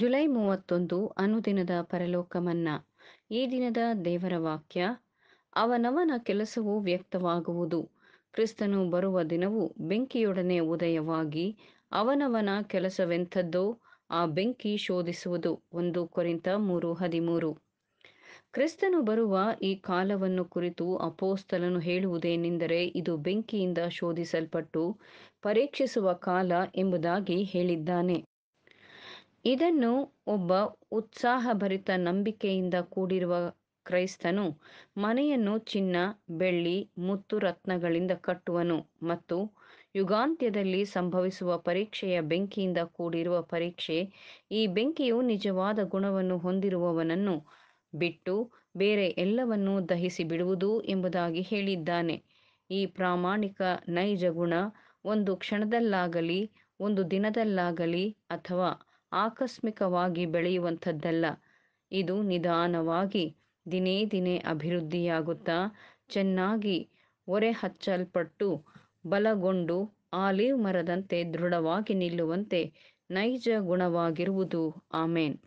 July ಮೂವತ್ತೊಂದು ಅನುದಿನದ ಪರಲೋಕಮನ್ನಾ ಈ ದಿನದ ದೇವರ ವಾಕ್ಯ ಅವನವನ ಕೆಲಸವು ವ್ಯಕ್ತವಾಗುವುದು ಕ್ರಿಸ್ತನು ಬರುವ ದಿನವು ಬೆಂಕಿಯೊಡನೆ ಉದಯವಾಗಿ ಅವನವನ ಕೆಲಸವೆಂಥದ್ದೋ ಆ ಬೆಂಕಿ ಶೋಧಿಸುವುದು ಒಂದು ಕೊರಿಂತ ಮೂರು ಹದಿಮೂರು ಕ್ರಿಸ್ತನು ಬರುವ ಈ ಕಾಲವನ್ನು ಕುರಿತು ಅಪೋಸ್ತಲನು ಹೇಳುವುದೇನೆಂದರೆ ಇದು ಬೆಂಕಿಯಿಂದ ಶೋಧಿಸಲ್ಪಟ್ಟು ಪರೀಕ್ಷಿಸುವ ಕಾಲ ಎಂಬುದಾಗಿ ಹೇಳಿದ್ದಾನೆ ಇದನ್ನು ಒಬ್ಬ ಉತ್ಸಾಹಭರಿತ ನಂಬಿಕೆಯಿಂದ ಕೂಡಿರುವ ಕ್ರೈಸ್ತನು ಮನೆಯನ್ನು ಚಿನ್ನ ಬೆಳ್ಳಿ ಮುತ್ತು ರತ್ನಗಳಿಂದ ಕಟ್ಟುವನು ಮತ್ತು ಯುಗಾಂತ್ಯದಲ್ಲಿ ಸಂಭವಿಸುವ ಪರೀಕ್ಷೆಯ ಬೆಂಕಿಯಿಂದ ಕೂಡಿರುವ ಪರೀಕ್ಷೆ ಈ ಬೆಂಕಿಯು ನಿಜವಾದ ಗುಣವನ್ನು ಹೊಂದಿರುವವನನ್ನು ಬಿಟ್ಟು ಬೇರೆ ಎಲ್ಲವನ್ನೂ ದಹಿಸಿ ಬಿಡುವುದು ಎಂಬುದಾಗಿ ಹೇಳಿದ್ದಾನೆ ಈ ಪ್ರಾಮಾಣಿಕ ನೈಜ ಗುಣ ಒಂದು ಕ್ಷಣದಲ್ಲಾಗಲಿ ಒಂದು ದಿನದಲ್ಲಾಗಲಿ ಅಥವಾ ಆಕಸ್ಮಿಕವಾಗಿ ಬೆಳೆಯುವಂಥದ್ದಲ್ಲ ಇದು ನಿಧಾನವಾಗಿ ದಿನೇ ದಿನೇ ಅಭಿವೃದ್ಧಿಯಾಗುತ್ತಾ ಚೆನ್ನಾಗಿ ಒರೆ ಹಚ್ಚಲ್ಪಟ್ಟು ಬಲಗೊಂಡು ಆಲಿವ್ ಮರದಂತೆ ದೃಢವಾಗಿ ನಿಲ್ಲುವಂತೆ ನೈಜ ಗುಣವಾಗಿರುವುದು ಆಮೇನ್